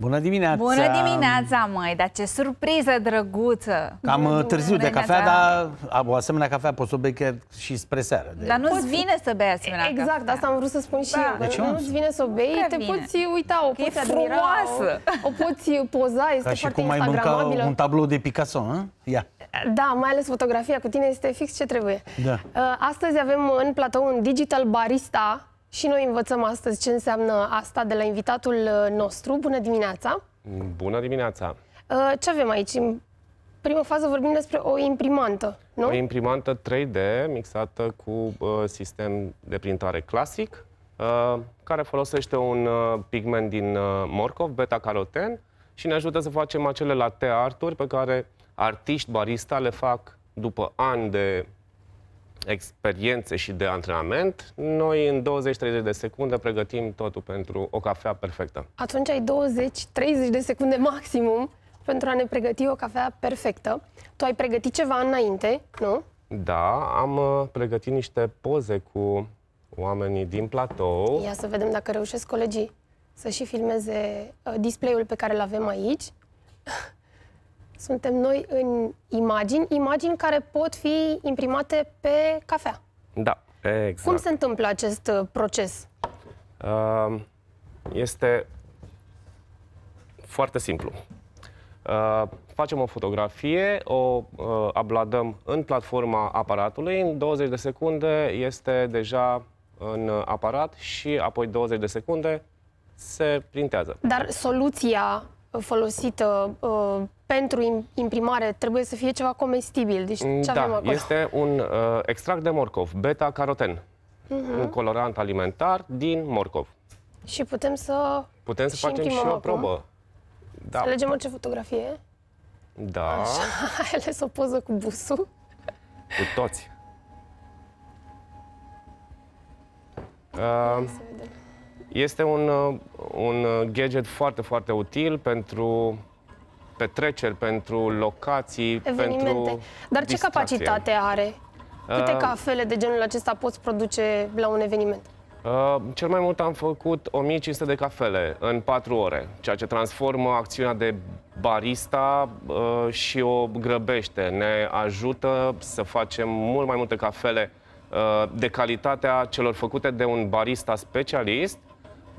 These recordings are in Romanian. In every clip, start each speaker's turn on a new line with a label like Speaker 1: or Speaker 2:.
Speaker 1: Bună dimineața! Bună dimineața, măi! Dar ce surpriză drăguță! Cam Bună uh, târziu de cafea, dar o asemenea cafea poți să o bei chiar și spre seară. De... Dar nu-ți vine să bei asemenea exact, cafea. asta am vrut să spun și da. eu. nu-ți vine să o bei, te vine. poți uita, o poți frumoasă, o, o poți poza, este Ca și foarte cum ai mânca un tablou de Picasso, nu? Ia! Da, mai ales fotografia cu tine este fix ce trebuie. Da. Uh, astăzi avem în platou un digital barista și noi învățăm astăzi ce înseamnă asta de la invitatul uh, nostru. Bună dimineața!
Speaker 2: Bună dimineața!
Speaker 1: Uh, ce avem aici? În prima fază vorbim despre o imprimantă, nu? O
Speaker 2: imprimantă 3D mixată cu uh, sistem de printare clasic, care folosește un pigment din morcov, beta-caroten, și ne ajută să facem acele latte arturi pe care artiști barista le fac după ani de experiențe și de antrenament, noi în 20-30 de secunde pregătim totul pentru o cafea perfectă.
Speaker 1: Atunci ai 20-30 de secunde maximum pentru a ne pregăti o cafea perfectă. Tu ai pregătit ceva înainte, nu?
Speaker 2: Da, am uh, pregătit niște poze cu oamenii din platou. Ia să
Speaker 1: vedem dacă reușesc colegii să și filmeze uh, display-ul pe care îl avem aici. Suntem noi în imagini, imagini care pot fi imprimate pe cafea.
Speaker 2: Da, exact. Cum se
Speaker 1: întâmplă acest uh, proces?
Speaker 2: Uh, este foarte simplu. Uh, facem o fotografie, o abladăm în platforma aparatului, în 20 de secunde este deja în aparat și apoi 20 de secunde se printează. Dar
Speaker 1: soluția folosită uh, pentru imprimare trebuie să fie ceva comestibil. Deci ce da, avem acolo? este
Speaker 2: un uh, extract de morcov, beta-caroten, uh-huh. Mhm. un colorant alimentar din morcov.
Speaker 1: Și putem să
Speaker 2: Putem să și facem și o acum. probă. Da. Să alegem orice
Speaker 1: fotografie.
Speaker 2: Da. Așa,
Speaker 1: ai ales o poză cu busul.
Speaker 2: Cu toți. Uh, să vedem. Este un, uh, un uh, gadget foarte, foarte util pentru petreceri, pentru locații, Evenimente. pentru Dar ce capacitate are? Câte uh,
Speaker 1: cafele de genul acesta poți produce la un eveniment?
Speaker 2: Uh, cel mai mult am făcut 1500 de cafele în 4 ore, ceea ce transformă acțiunea de barista uh, și o grăbește. Ne ajută să facem mult mai multe cafele uh, de calitatea celor făcute de un barista specialist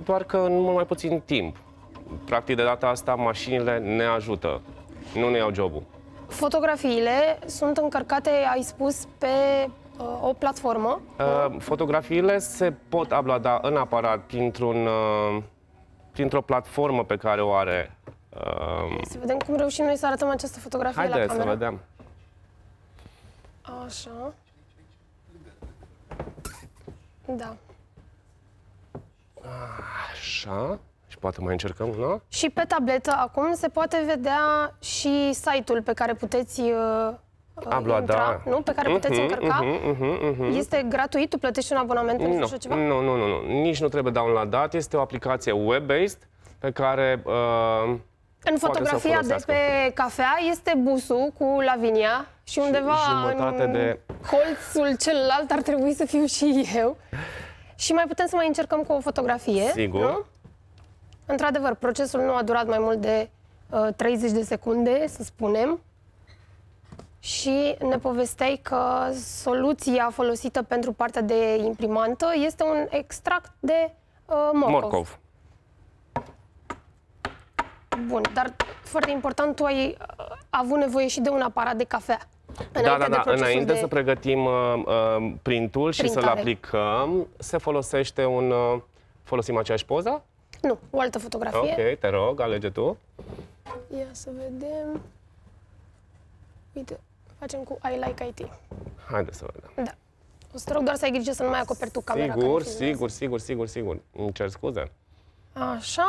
Speaker 2: doar că în mult mai puțin timp. Practic, de data asta, mașinile ne ajută, nu ne iau jobul.
Speaker 1: Fotografiile sunt încărcate, ai spus, pe uh, o platformă?
Speaker 2: Uh, fotografiile se pot ablada în aparat printr-un, uh, printr-o platformă pe care o are. Uh... Să
Speaker 1: vedem cum reușim noi să arătăm această fotografie Haide la cameră. să vedem. Așa. Da.
Speaker 2: Așa. Și poate mai încercăm una?
Speaker 1: Și pe tabletă acum se poate vedea și site-ul pe care puteți uh,
Speaker 2: uh Ablo, intra, da. nu? Pe care puteți uh-huh, încărca. Uh-huh, uh-huh, uh-huh.
Speaker 1: Este gratuit? Tu plătești un abonament pentru no, așa ceva? Nu,
Speaker 2: nu, nu, nu. Nici nu trebuie downloadat. Este o aplicație web-based pe care... Uh, în fotografia de
Speaker 1: pe cafea este busul cu Lavinia și undeva și în de... colțul celălalt ar trebui să fiu și eu. Și mai putem să mai încercăm cu o fotografie. Sigur. Nu? Într-adevăr, procesul nu a durat mai mult de uh, 30 de secunde, să spunem. Și ne povesteai că soluția folosită pentru partea de imprimantă este un extract de uh, morcov. morcov. Bun, dar foarte important, tu ai uh, avut nevoie și de un aparat de cafea. Înainte da, da, da. Înainte de... să
Speaker 2: pregătim uh, uh, printul și să-l aplicăm, se folosește un... Uh, folosim aceeași poză?
Speaker 1: Nu, o altă fotografie.
Speaker 2: Ok, te rog, alege tu.
Speaker 1: Ia să vedem. Uite, facem cu I like IT.
Speaker 2: Haide să vedem.
Speaker 1: Da. O să te rog doar să ai grijă să nu mai acoperi tu camera. Sigur, sigur,
Speaker 2: sigur, sigur, sigur. Îmi cer scuze.
Speaker 1: Așa.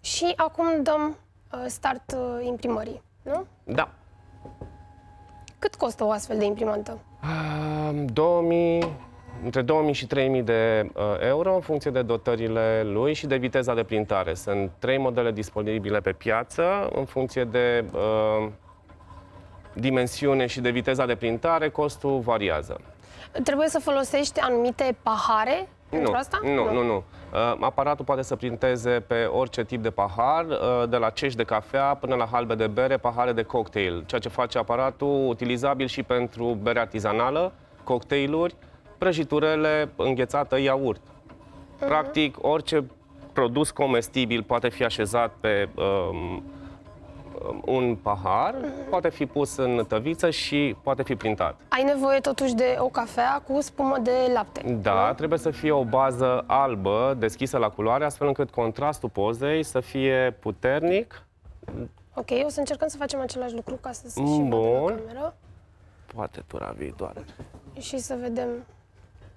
Speaker 1: Și acum dăm uh, start uh, imprimării, nu? Da. Cât costă o astfel de imprimantă?
Speaker 2: Uh, 2000, între 2000 și 3000 de euro în funcție de dotările lui și de viteza de printare. Sunt trei modele disponibile pe piață în funcție de uh, dimensiune și de viteza de printare, costul variază.
Speaker 1: Trebuie să folosești anumite pahare nu, asta? nu, nu. nu.
Speaker 2: Uh, aparatul poate să printeze pe orice tip de pahar, uh, de la cești de cafea până la halbe de bere, pahare de cocktail, ceea ce face aparatul utilizabil și pentru bere artizanală, cocktailuri, prăjiturele, înghețată, iaurt. Mhm. Practic, orice produs comestibil poate fi așezat pe... Uh, Um, un pahar, poate fi pus în tăviță și poate fi printat.
Speaker 1: Ai nevoie totuși de o cafea cu spumă de lapte.
Speaker 2: Da, nu? trebuie să fie o bază albă, deschisă la culoare, astfel încât contrastul pozei să fie puternic.
Speaker 1: Ok, o să încercăm să facem același lucru ca să se și Bun. cameră.
Speaker 2: Poate tura viitoare.
Speaker 1: Și să vedem.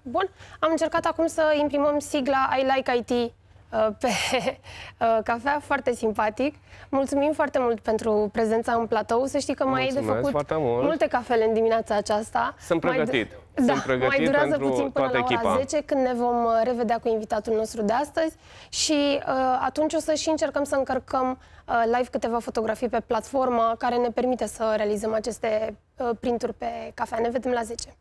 Speaker 1: Bun, am încercat acum să imprimăm sigla I like IT Uh, pe uh, cafea, foarte simpatic. Mulțumim foarte mult pentru prezența în platou. Să știi că mai ai de făcut mult. multe cafele în dimineața aceasta. Sunt pregătit. Mai, da, Sunt pregătit mai durează pentru puțin până la ora echipa. 10 când ne vom uh, revedea cu invitatul nostru de astăzi și uh, atunci o să și încercăm să încărcăm uh, live câteva fotografii pe platforma care ne permite să realizăm aceste uh, printuri pe cafea. Ne vedem la 10.